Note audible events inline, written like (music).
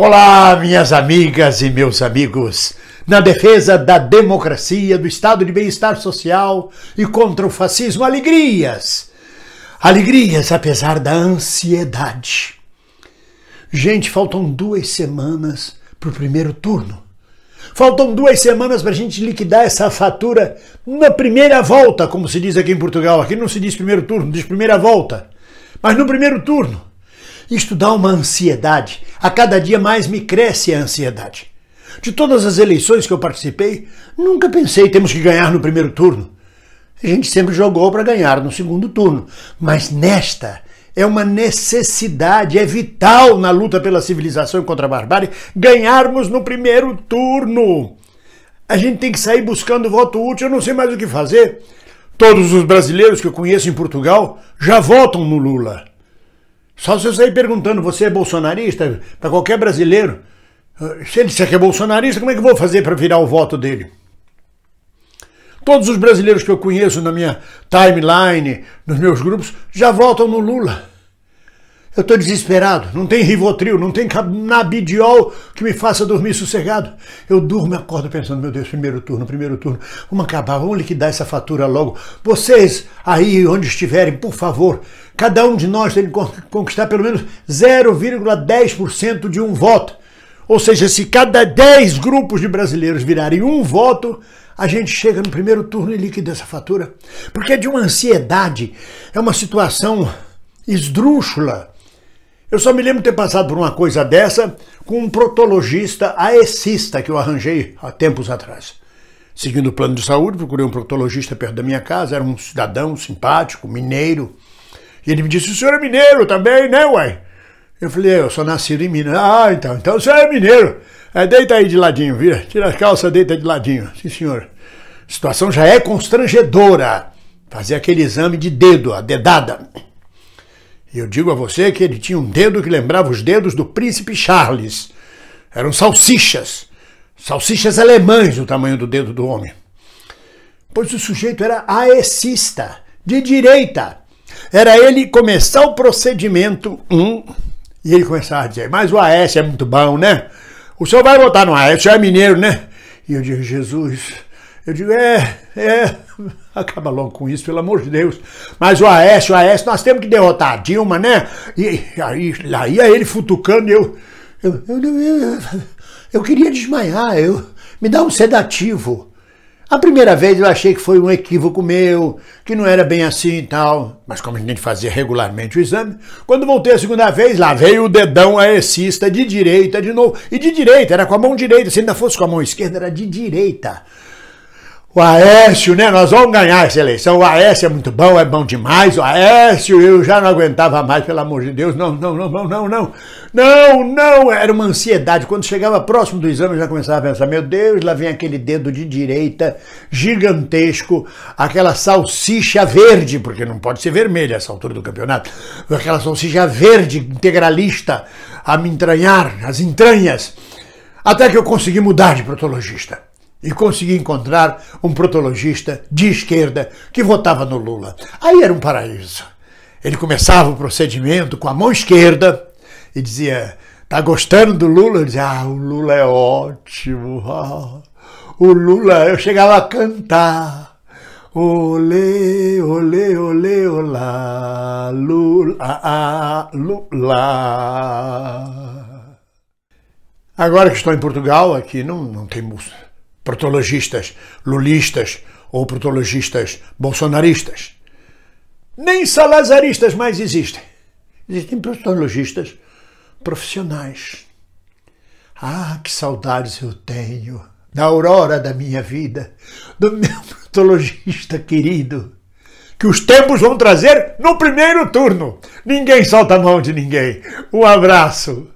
Olá, minhas amigas e meus amigos. Na defesa da democracia, do estado de bem-estar social e contra o fascismo, alegrias. Alegrias apesar da ansiedade. Gente, faltam duas semanas para o primeiro turno. Faltam duas semanas para a gente liquidar essa fatura na primeira volta, como se diz aqui em Portugal. Aqui não se diz primeiro turno, diz primeira volta. Mas no primeiro turno. Isto dá uma ansiedade. A cada dia mais me cresce a ansiedade. De todas as eleições que eu participei, nunca pensei temos que ganhar no primeiro turno. A gente sempre jogou para ganhar no segundo turno, mas nesta é uma necessidade, é vital na luta pela civilização contra a barbárie ganharmos no primeiro turno. A gente tem que sair buscando voto útil, eu não sei mais o que fazer. Todos os brasileiros que eu conheço em Portugal já votam no Lula. Só eu sair perguntando, você é bolsonarista? Para qualquer brasileiro. Ah, se ele disser que é bolsonarista, como é que eu vou fazer para virar o voto dele? Todos os brasileiros que eu conheço na minha timeline, nos meus grupos, já votam no Lula. Eu estou desesperado, não tem Rivotril, não tem Nabidiol que me faça dormir sossegado. Eu durmo e acordo pensando, meu Deus, primeiro turno, primeiro turno, vamos acabar, vamos liquidar essa fatura logo. Vocês aí onde estiverem, por favor, cada um de nós tem que conquistar pelo menos 0,10% de um voto. Ou seja, se cada 10 grupos de brasileiros virarem um voto, a gente chega no primeiro turno e liquida essa fatura. Porque é de uma ansiedade, é uma situação esdrúxula eu só me lembro de ter passado por uma coisa dessa com um protologista aecista que eu arranjei há tempos atrás. Seguindo o plano de saúde, procurei um protologista perto da minha casa, era um cidadão simpático, mineiro. E ele me disse: O senhor é mineiro também, né, uai? Eu falei: Eu sou nascido em Minas. Ah, então, então o senhor é mineiro. É, deita aí de ladinho, vira, tira a calça, deita de ladinho. Sim, senhor. A situação já é constrangedora. Fazer aquele exame de dedo, a dedada. E eu digo a você que ele tinha um dedo que lembrava os dedos do príncipe Charles. Eram salsichas, salsichas alemães o tamanho do dedo do homem. Pois o sujeito era aecista, de direita. Era ele começar o procedimento um, e ele começava a dizer, mas o AS é muito bom, né? O senhor vai votar no AS, o senhor é mineiro, né? E eu digo, Jesus, eu digo, é, é, (laughs) Acaba logo com isso, pelo amor de Deus. Mas o Aécio, o Aécio, nós temos que derrotar a Dilma, né? E aí, lá ia é ele futucando e eu eu, eu, eu. eu queria desmaiar, eu, me dá um sedativo. A primeira vez eu achei que foi um equívoco meu, que não era bem assim e tal. Mas como a gente fazia regularmente o exame, quando voltei a segunda vez, lá veio o dedão Aécista de direita de novo. E de direita, era com a mão direita. Se ainda fosse com a mão esquerda, era de direita. O Aécio, né? Nós vamos ganhar essa eleição. O Aécio é muito bom, é bom demais. O Aécio, eu já não aguentava mais, pelo amor de Deus. Não, não, não, não, não, não. Não, não. Era uma ansiedade. Quando chegava próximo do exame, eu já começava a pensar: meu Deus, lá vem aquele dedo de direita gigantesco, aquela salsicha verde, porque não pode ser vermelha essa altura do campeonato. Aquela salsicha verde integralista a me entranhar, as entranhas. Até que eu consegui mudar de protologista e consegui encontrar um protologista de esquerda que votava no Lula. Aí era um paraíso. Ele começava o procedimento com a mão esquerda e dizia: Tá gostando do Lula? Eu dizia: Ah, o Lula é ótimo. Ah, (laughs) o Lula, eu chegava a cantar. Olê, olê, olê, olá, Lula, Lula. Agora que estou em Portugal, aqui não, não tem música protologistas lulistas ou protologistas bolsonaristas. Nem salazaristas mais existem. Existem protologistas profissionais. Ah, que saudades eu tenho da aurora da minha vida, do meu (laughs) protologista querido, que os tempos vão trazer no primeiro turno. Ninguém solta a mão de ninguém. Um abraço.